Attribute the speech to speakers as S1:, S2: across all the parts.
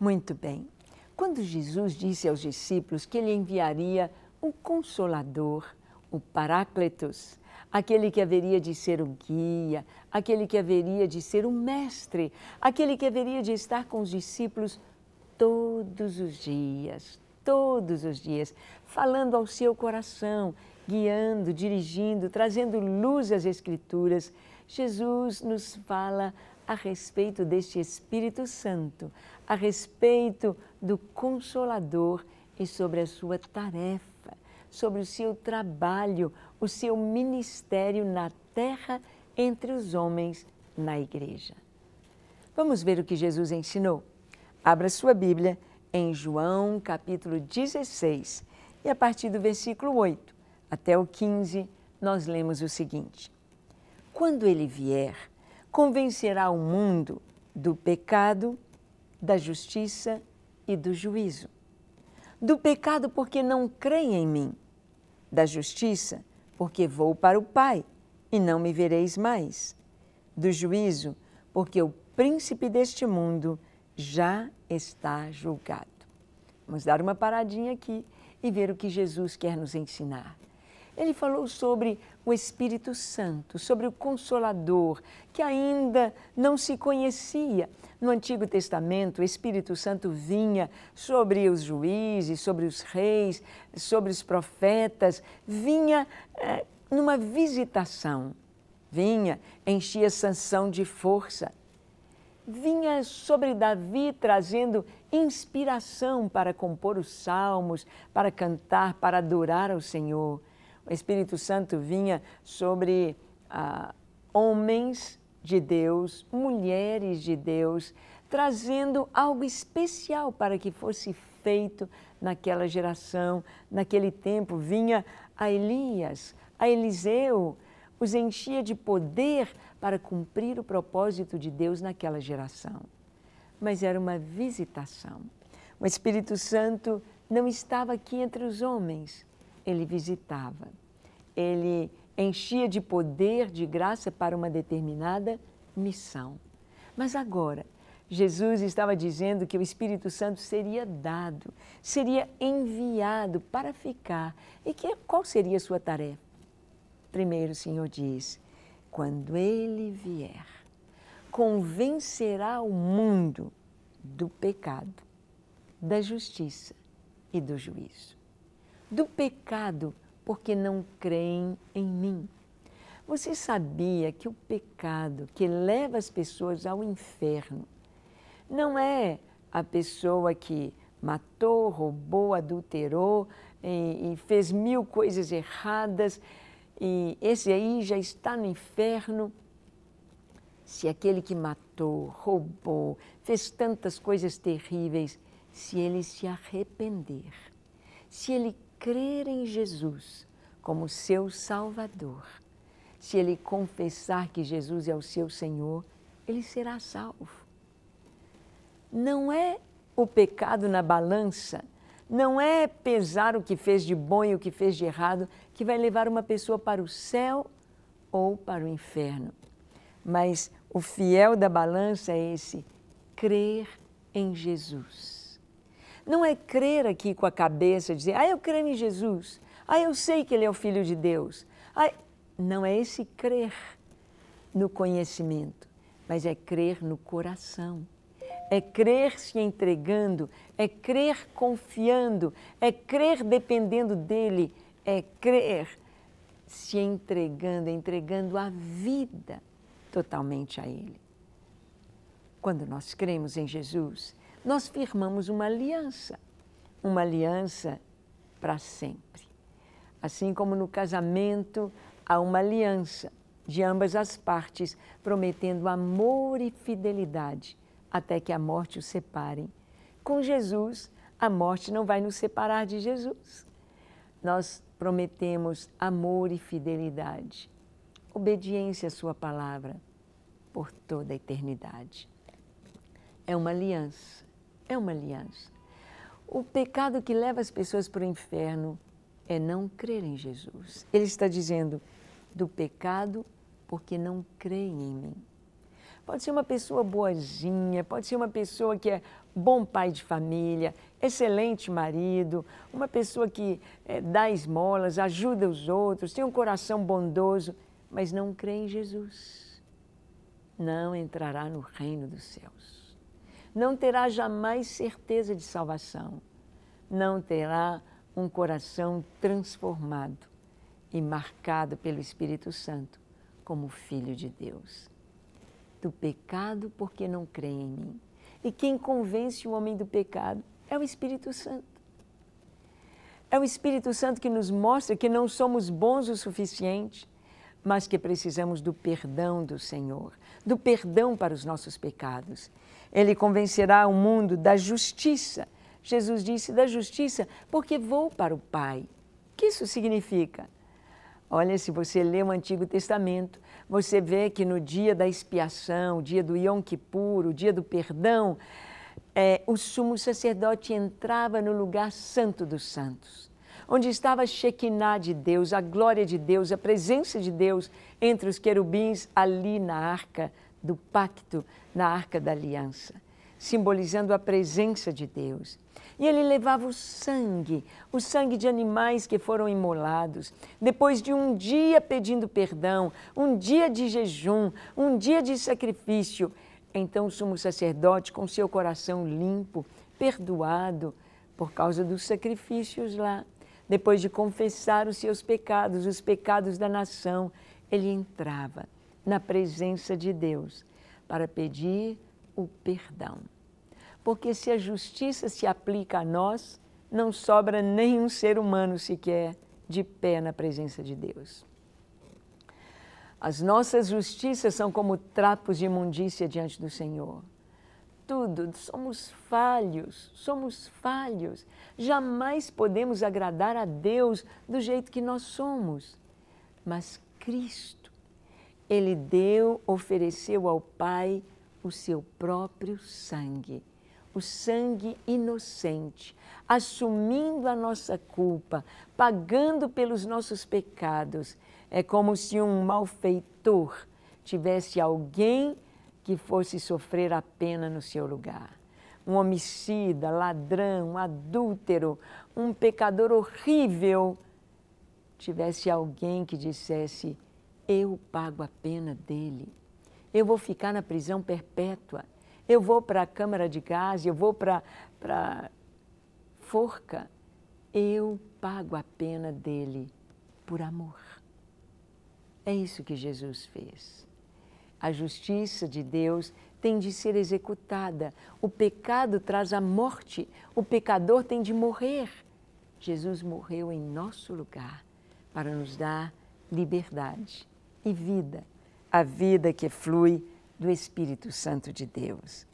S1: Muito bem. Quando Jesus disse aos discípulos que ele enviaria o Consolador, o Paráclitos, aquele que haveria de ser o guia, aquele que haveria de ser o mestre, aquele que haveria de estar com os discípulos todos os dias, todos os dias, falando ao seu coração, guiando, dirigindo, trazendo luz às Escrituras. Jesus nos fala a respeito deste Espírito Santo, a respeito do Consolador e sobre a sua tarefa, sobre o seu trabalho, o seu ministério na terra entre os homens, na igreja. Vamos ver o que Jesus ensinou. Abra sua Bíblia em João capítulo 16 e a partir do versículo 8 até o 15 nós lemos o seguinte: Quando ele vier, convencerá o mundo do pecado, da justiça e do juízo. Do pecado, porque não creem em mim. Da justiça, porque vou para o Pai e não me vereis mais. Do juízo, porque o príncipe deste mundo já está julgado. Vamos dar uma paradinha aqui e ver o que Jesus quer nos ensinar. Ele falou sobre o Espírito Santo, sobre o Consolador, que ainda não se conhecia. No Antigo Testamento, o Espírito Santo vinha sobre os juízes, sobre os reis, sobre os profetas, vinha é, numa visitação, vinha, enchia sanção de força, vinha sobre Davi trazendo inspiração para compor os salmos, para cantar, para adorar ao Senhor o Espírito Santo vinha sobre ah, homens de Deus, mulheres de Deus, trazendo algo especial para que fosse feito naquela geração, naquele tempo. Vinha a Elias, a Eliseu, os enchia de poder para cumprir o propósito de Deus naquela geração. Mas era uma visitação. O Espírito Santo não estava aqui entre os homens, ele visitava. Ele enchia de poder, de graça para uma determinada missão. Mas agora, Jesus estava dizendo que o Espírito Santo seria dado, seria enviado para ficar. E que, qual seria a sua tarefa? Primeiro, o Senhor diz: quando ele vier, convencerá o mundo do pecado, da justiça e do juízo do pecado, porque não creem em mim. Você sabia que o pecado que leva as pessoas ao inferno não é a pessoa que matou, roubou, adulterou e, e fez mil coisas erradas e esse aí já está no inferno. Se aquele que matou, roubou, fez tantas coisas terríveis, se ele se arrepender, se ele crer em Jesus como seu Salvador, se ele confessar que Jesus é o seu Senhor, ele será salvo. Não é o pecado na balança, não é pesar o que fez de bom e o que fez de errado que vai levar uma pessoa para o céu ou para o inferno. Mas o fiel da balança é esse: crer em Jesus. Não é crer aqui com a cabeça, dizer, ah, eu creio em Jesus, ah, eu sei que Ele é o Filho de Deus. Ah, não é esse crer no conhecimento, mas é crer no coração. É crer se entregando, é crer confiando, é crer dependendo dEle, é crer se entregando, entregando a vida totalmente a Ele. Quando nós cremos em Jesus, nós firmamos uma aliança, uma aliança para sempre. Assim como no casamento há uma aliança de ambas as partes, prometendo amor e fidelidade até que a morte os separem. Com Jesus, a morte não vai nos separar de Jesus. Nós prometemos amor e fidelidade, obediência à Sua palavra por toda a eternidade. É uma aliança é uma aliança. O pecado que leva as pessoas para o inferno é não crer em Jesus. Ele está dizendo do pecado porque não creem em mim. Pode ser uma pessoa boazinha, pode ser uma pessoa que é bom pai de família, excelente marido, uma pessoa que é, dá esmolas, ajuda os outros, tem um coração bondoso, mas não crê em Jesus. Não entrará no reino dos céus não terá jamais certeza de salvação, não terá um coração transformado e marcado pelo Espírito Santo como filho de Deus. Do pecado, porque não crê em mim. E quem convence o homem do pecado é o Espírito Santo. É o Espírito Santo que nos mostra que não somos bons o suficiente mas que precisamos do perdão do Senhor, do perdão para os nossos pecados. Ele convencerá o mundo da justiça. Jesus disse da justiça, porque vou para o Pai. O que isso significa? Olha, se você lê o Antigo Testamento, você vê que no dia da expiação, o dia do Yom Kippur, o dia do perdão, é, o sumo sacerdote entrava no lugar santo dos santos onde estava a Shekinah de Deus, a glória de Deus, a presença de Deus entre os querubins ali na arca do pacto, na arca da aliança, simbolizando a presença de Deus. E ele levava o sangue, o sangue de animais que foram imolados. Depois de um dia pedindo perdão, um dia de jejum, um dia de sacrifício, então o sumo sacerdote, com seu coração limpo, perdoado, por causa dos sacrifícios lá depois de confessar os seus pecados, os pecados da nação, ele entrava na presença de Deus para pedir o perdão. Porque se a justiça se aplica a nós, não sobra nenhum ser humano sequer de pé na presença de Deus. As nossas justiças são como trapos de imundícia diante do Senhor tudo, somos falhos, somos falhos. Jamais podemos agradar a Deus do jeito que nós somos. Mas Cristo, Ele deu, ofereceu ao Pai o seu próprio sangue, o sangue inocente, assumindo a nossa culpa, pagando pelos nossos pecados. É como se um malfeitor tivesse alguém que fosse sofrer a pena no seu lugar. Um homicida, ladrão, adúltero, um pecador horrível, tivesse alguém que dissesse: Eu pago a pena dele, eu vou ficar na prisão perpétua, eu vou para a câmara de gás, eu vou para a forca, eu pago a pena dele por amor. É isso que Jesus fez. A justiça de Deus tem de ser executada. O pecado traz a morte. O pecador tem de morrer. Jesus morreu em nosso lugar para nos dar liberdade e vida, a vida que flui do Espírito Santo de Deus.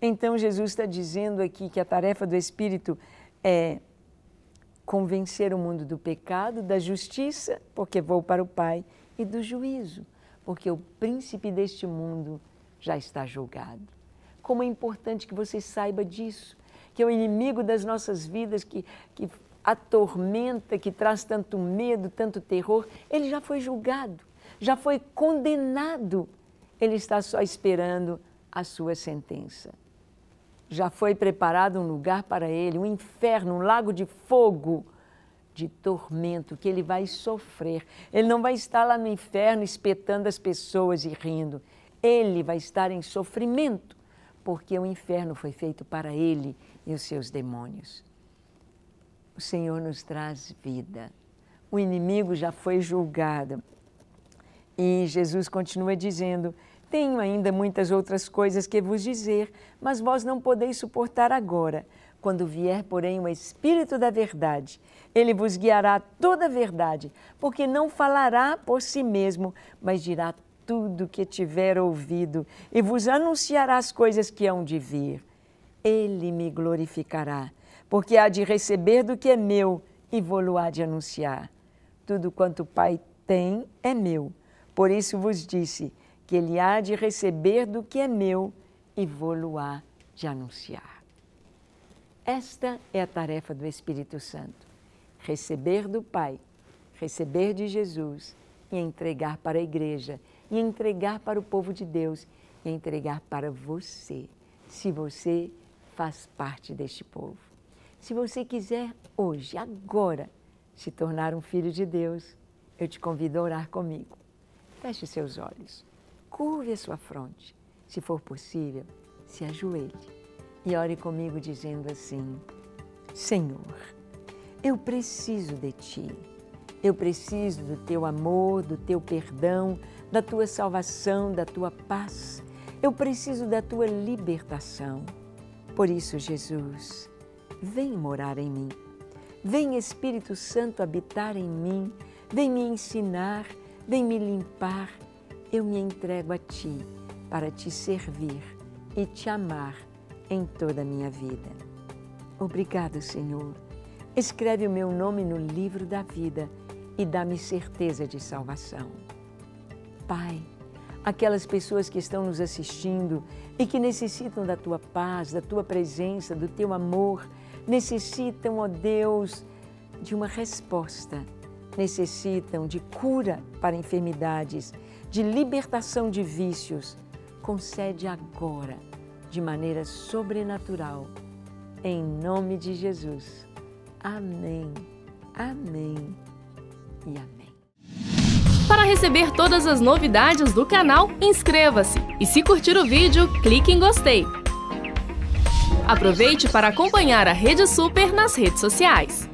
S1: Então, Jesus está dizendo aqui que a tarefa do Espírito é convencer o mundo do pecado, da justiça, porque vou para o Pai, e do juízo, porque o príncipe deste mundo já está julgado. Como é importante que você saiba disso, que é o inimigo das nossas vidas, que, que atormenta, que traz tanto medo, tanto terror, ele já foi julgado, já foi condenado. Ele está só esperando a sua sentença. Já foi preparado um lugar para ele, um inferno, um lago de fogo, de tormento que ele vai sofrer. Ele não vai estar lá no inferno espetando as pessoas e rindo. Ele vai estar em sofrimento, porque o inferno foi feito para ele e os seus demônios. O Senhor nos traz vida. O inimigo já foi julgado. E Jesus continua dizendo: Tenho ainda muitas outras coisas que vos dizer, mas vós não podeis suportar agora. Quando vier, porém, o Espírito da Verdade, ele vos guiará toda a verdade, porque não falará por si mesmo, mas dirá tudo que tiver ouvido e vos anunciará as coisas que hão de vir. Ele me glorificará, porque há de receber do que é meu e vou-lo há de anunciar. Tudo quanto o Pai tem é meu. Por isso vos disse que ele há de receber do que é meu e vou-lo há de anunciar. Esta é a tarefa do Espírito Santo: receber do Pai, receber de Jesus e entregar para a igreja, e entregar para o povo de Deus, e entregar para você, se você faz parte deste povo. Se você quiser hoje, agora, se tornar um filho de Deus, eu te convido a orar comigo. Feche seus olhos, curve a sua fronte. Se for possível, se ajoelhe e ore comigo dizendo assim: Senhor, eu preciso de ti. Eu preciso do teu amor, do teu perdão, da tua salvação, da tua paz. Eu preciso da tua libertação. Por isso, Jesus, vem morar em mim. Vem, Espírito Santo, habitar em mim. Vem me ensinar, vem me limpar. Eu me entrego a ti para te servir e te amar em toda a minha vida. Obrigado, Senhor. Escreve o meu nome no livro da vida e dá-me certeza de salvação. Pai, aquelas pessoas que estão nos assistindo e que necessitam da tua paz, da tua presença, do teu amor, necessitam, ó Deus, de uma resposta, necessitam de cura para enfermidades, de libertação de vícios. Concede agora de maneira sobrenatural. Em nome de Jesus. Amém, amém e amém. Para receber todas as novidades do canal, inscreva-se e se curtir o vídeo, clique em gostei. Aproveite para acompanhar a Rede Super nas redes sociais.